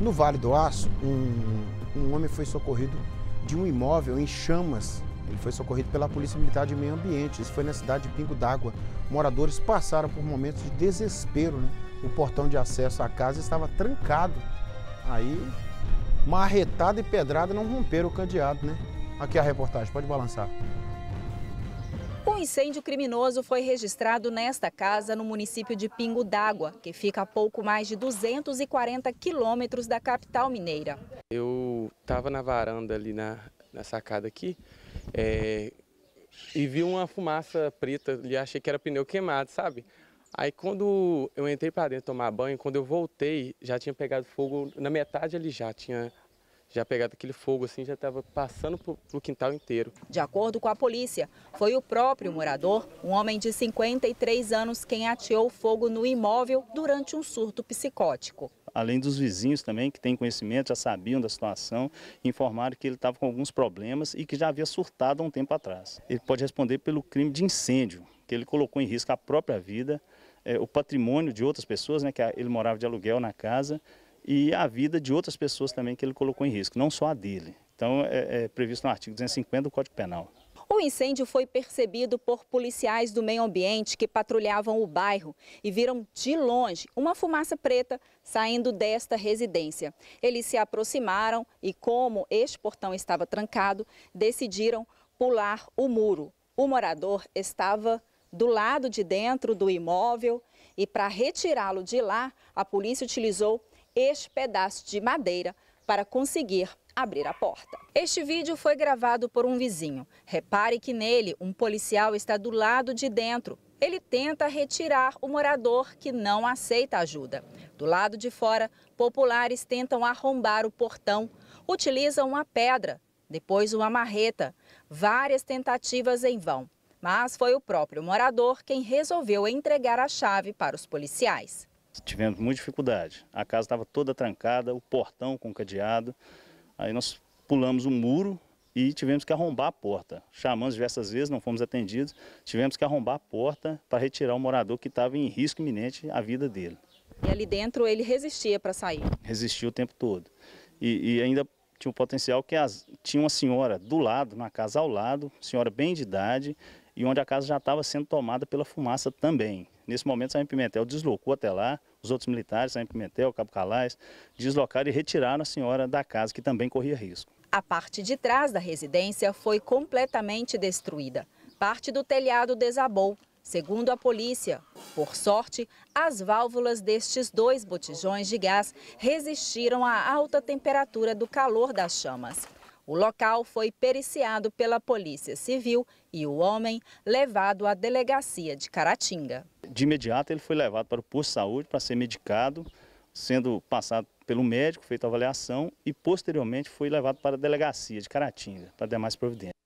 No Vale do Aço, um, um homem foi socorrido de um imóvel em chamas. Ele foi socorrido pela Polícia Militar de Meio Ambiente. Isso foi na cidade de Pingo d'Água. Moradores passaram por momentos de desespero. Né? O portão de acesso à casa estava trancado. Aí, marretada e pedrada não romperam o candeado, né? Aqui a reportagem, pode balançar. Um incêndio criminoso foi registrado nesta casa no município de Pingo d'Água, que fica a pouco mais de 240 quilômetros da capital mineira. Eu estava na varanda ali na, na sacada aqui é, e vi uma fumaça preta e achei que era pneu queimado, sabe? Aí quando eu entrei para dentro tomar banho, quando eu voltei, já tinha pegado fogo na metade ali já, tinha já pegado aquele fogo assim, já estava passando pelo quintal inteiro. De acordo com a polícia, foi o próprio morador, um homem de 53 anos, quem ateou fogo no imóvel durante um surto psicótico. Além dos vizinhos também, que têm conhecimento, já sabiam da situação, informaram que ele estava com alguns problemas e que já havia surtado há um tempo atrás. Ele pode responder pelo crime de incêndio, que ele colocou em risco a própria vida, é, o patrimônio de outras pessoas, né, que ele morava de aluguel na casa, e a vida de outras pessoas também que ele colocou em risco, não só a dele. Então é, é previsto no artigo 250 do Código Penal. O incêndio foi percebido por policiais do meio ambiente que patrulhavam o bairro e viram de longe uma fumaça preta saindo desta residência. Eles se aproximaram e, como este portão estava trancado, decidiram pular o muro. O morador estava do lado de dentro do imóvel e, para retirá-lo de lá, a polícia utilizou este pedaço de madeira para conseguir abrir a porta. Este vídeo foi gravado por um vizinho. Repare que nele, um policial está do lado de dentro. Ele tenta retirar o morador que não aceita ajuda. Do lado de fora, populares tentam arrombar o portão, utilizam uma pedra, depois uma marreta. Várias tentativas em vão, mas foi o próprio morador quem resolveu entregar a chave para os policiais. Tivemos muita dificuldade. A casa estava toda trancada, o portão com cadeado. Aí nós pulamos o um muro e tivemos que arrombar a porta. Chamamos diversas vezes, não fomos atendidos. Tivemos que arrombar a porta para retirar o morador que estava em risco iminente à vida dele. E ali dentro ele resistia para sair? Resistiu o tempo todo. E, e ainda tinha o potencial que as, tinha uma senhora do lado, na casa ao lado, senhora bem de idade, e onde a casa já estava sendo tomada pela fumaça também. Nesse momento, o Sargento Pimentel deslocou até lá, os outros militares, Sargento Pimentel, Cabo Calais, deslocaram e retiraram a senhora da casa, que também corria risco. A parte de trás da residência foi completamente destruída. Parte do telhado desabou, Segundo a polícia, por sorte, as válvulas destes dois botijões de gás resistiram à alta temperatura do calor das chamas. O local foi periciado pela Polícia Civil e o homem levado à delegacia de Caratinga. De imediato ele foi levado para o posto de saúde para ser medicado, sendo passado pelo médico, feita a avaliação e posteriormente foi levado para a delegacia de Caratinga para demais providências.